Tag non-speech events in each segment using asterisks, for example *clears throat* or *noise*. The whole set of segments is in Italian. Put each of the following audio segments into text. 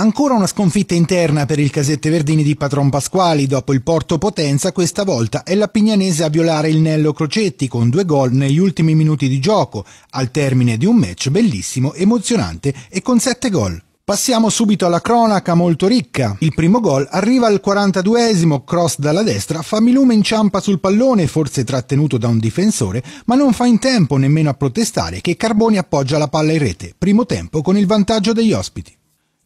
Ancora una sconfitta interna per il Casette Verdini di Patron Pasquali, dopo il Porto Potenza questa volta è la Pignanese a violare il Nello Crocetti con due gol negli ultimi minuti di gioco, al termine di un match bellissimo, emozionante e con sette gol. Passiamo subito alla cronaca molto ricca. Il primo gol arriva al 42esimo, cross dalla destra, Familume inciampa sul pallone, forse trattenuto da un difensore, ma non fa in tempo nemmeno a protestare che Carboni appoggia la palla in rete, primo tempo con il vantaggio degli ospiti.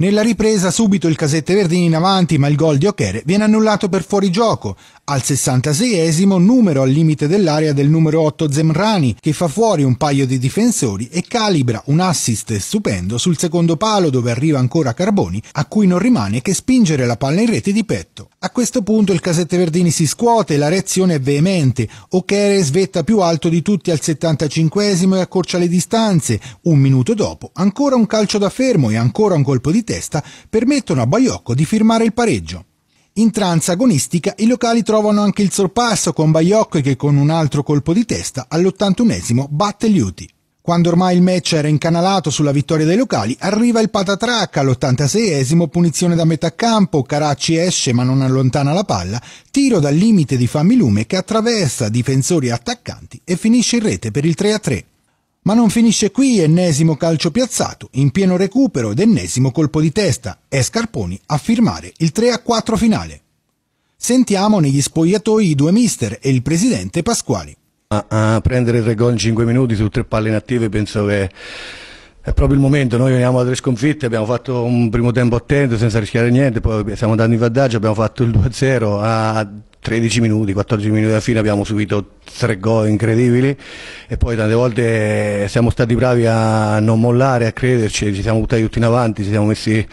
Nella ripresa subito il Casette Verdini in avanti, ma il gol di Ochere viene annullato per fuorigioco. Al 66esimo numero al limite dell'area del numero 8 Zemrani, che fa fuori un paio di difensori e calibra un assist stupendo sul secondo palo dove arriva ancora Carboni, a cui non rimane che spingere la palla in rete di petto. A questo punto il casette Verdini si scuote e la reazione è veemente. Ochere svetta più alto di tutti al 75 e accorcia le distanze. Un minuto dopo, ancora un calcio da fermo e ancora un colpo di testa permettono a Baiocco di firmare il pareggio. In tranza agonistica i locali trovano anche il sorpasso con Baiocco che con un altro colpo di testa all'81 batte gli Uti. Quando ormai il match era incanalato sulla vittoria dei locali, arriva il patatracca all'86esimo, punizione da metà campo, Caracci esce ma non allontana la palla, tiro dal limite di Familume che attraversa difensori e attaccanti e finisce in rete per il 3-3. Ma non finisce qui, ennesimo calcio piazzato, in pieno recupero ed ennesimo colpo di testa, e Scarponi a firmare il 3-4 finale. Sentiamo negli spogliatoi i due mister e il presidente Pasquali a prendere tre gol in cinque minuti su tre palle inattive penso che è proprio il momento, noi veniamo da tre sconfitte, abbiamo fatto un primo tempo attento senza rischiare niente, poi siamo andati in vantaggio, abbiamo fatto il 2-0 a 13 minuti, 14 minuti alla fine abbiamo subito tre gol incredibili e poi tante volte siamo stati bravi a non mollare, a crederci, ci siamo buttati tutti in avanti, ci siamo messi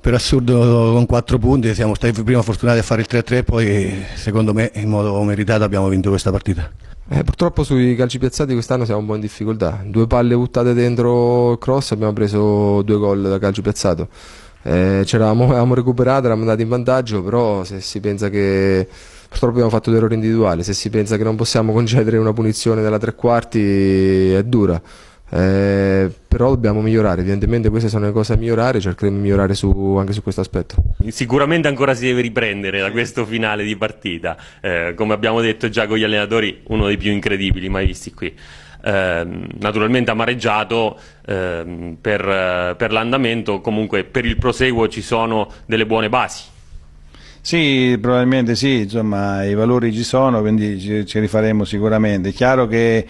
per assurdo con quattro punti, siamo stati prima fortunati a fare il 3-3 poi secondo me in modo meritato abbiamo vinto questa partita. Eh, purtroppo sui calci piazzati quest'anno siamo un po' in difficoltà. Due palle buttate dentro il cross, abbiamo preso due gol da calcio piazzato. Eh, ce l'avevamo recuperato, eravamo andati in vantaggio, però se si pensa che purtroppo abbiamo fatto due errori individuali. se si pensa che non possiamo concedere una punizione dalla tre quarti è dura. Eh, però dobbiamo migliorare, evidentemente queste sono le cose da migliorare, cercheremo di migliorare su, anche su questo aspetto. Sicuramente ancora si deve riprendere da questo finale di partita, eh, come abbiamo detto già con gli allenatori, uno dei più incredibili mai visti qui. Ehm, naturalmente amareggiato ehm, per, per l'andamento, comunque per il proseguo ci sono delle buone basi. Sì, probabilmente sì, insomma i valori ci sono, quindi ci, ci rifaremo sicuramente. È chiaro che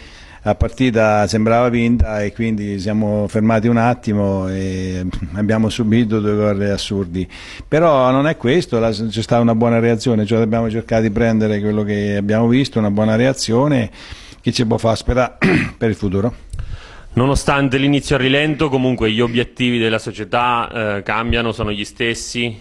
la partita sembrava vinta e quindi siamo fermati un attimo e abbiamo subito due gol assurdi. Però non è questo, c'è stata una buona reazione, cioè abbiamo cercato di prendere quello che abbiamo visto, una buona reazione che ci può far sperare *clears throat* per il futuro. Nonostante l'inizio a rilento, comunque gli obiettivi della società eh, cambiano, sono gli stessi,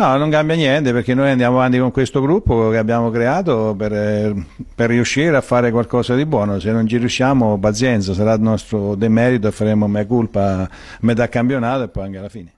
No, non cambia niente perché noi andiamo avanti con questo gruppo che abbiamo creato per, eh, per riuscire a fare qualcosa di buono. Se non ci riusciamo, pazienza, sarà il nostro demerito e faremo mea culpa a metà campionato e poi anche alla fine.